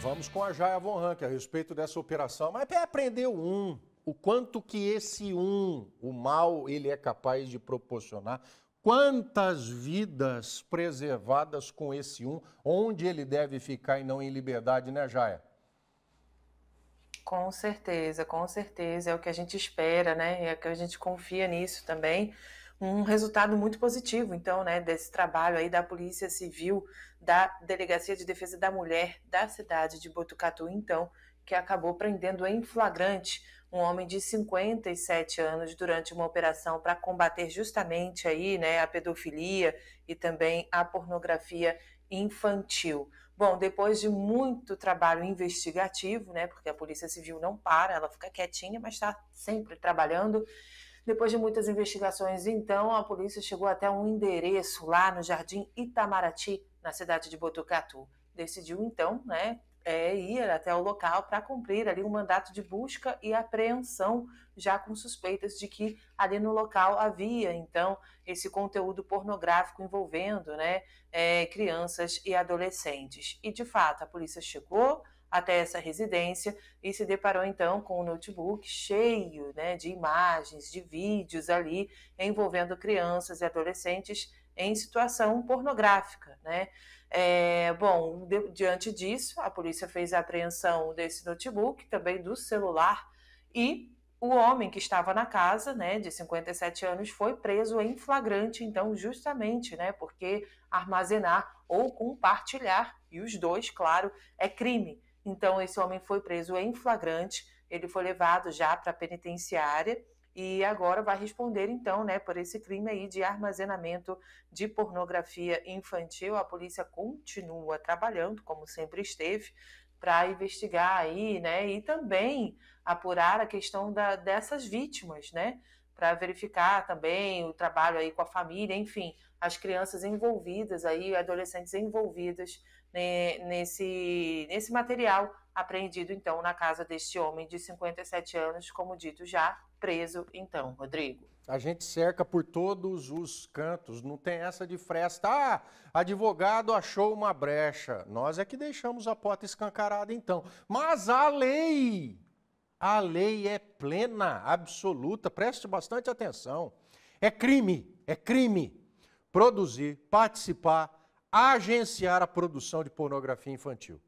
Vamos com a Jaya Von Rank a respeito dessa operação. Mas é prender um, o quanto que esse um, o mal, ele é capaz de proporcionar. Quantas vidas preservadas com esse um, onde ele deve ficar e não em liberdade, né, Jaya? Com certeza, com certeza. É o que a gente espera, né? É que a gente confia nisso também um resultado muito positivo, então, né, desse trabalho aí da Polícia Civil, da Delegacia de Defesa da Mulher da cidade de Botucatu, então, que acabou prendendo em flagrante um homem de 57 anos durante uma operação para combater justamente aí, né, a pedofilia e também a pornografia infantil. Bom, depois de muito trabalho investigativo, né, porque a Polícia Civil não para, ela fica quietinha, mas está sempre trabalhando. Depois de muitas investigações, então, a polícia chegou até um endereço lá no Jardim Itamaraty, na cidade de Botucatu. Decidiu, então, né, é, ir até o local para cumprir ali um mandato de busca e apreensão, já com suspeitas de que ali no local havia, então, esse conteúdo pornográfico envolvendo né, é, crianças e adolescentes. E, de fato, a polícia chegou, até essa residência e se deparou então com um notebook cheio né, de imagens, de vídeos ali envolvendo crianças e adolescentes em situação pornográfica. Né? É, bom, de, diante disso, a polícia fez a apreensão desse notebook, também do celular, e o homem que estava na casa, né, de 57 anos, foi preso em flagrante, então, justamente, né, porque armazenar ou compartilhar, e os dois, claro, é crime. Então, esse homem foi preso em flagrante, ele foi levado já para a penitenciária e agora vai responder, então, né, por esse crime aí de armazenamento de pornografia infantil. A polícia continua trabalhando, como sempre esteve, para investigar aí, né, e também apurar a questão da, dessas vítimas, né, para verificar também o trabalho aí com a família, enfim, as crianças envolvidas aí, adolescentes envolvidas né, nesse, nesse material apreendido então na casa deste homem de 57 anos, como dito já, preso então, Rodrigo. A gente cerca por todos os cantos, não tem essa de fresta. Ah, advogado achou uma brecha. Nós é que deixamos a porta escancarada então. Mas a lei a lei é plena, absoluta, preste bastante atenção. É crime, é crime produzir, participar, agenciar a produção de pornografia infantil.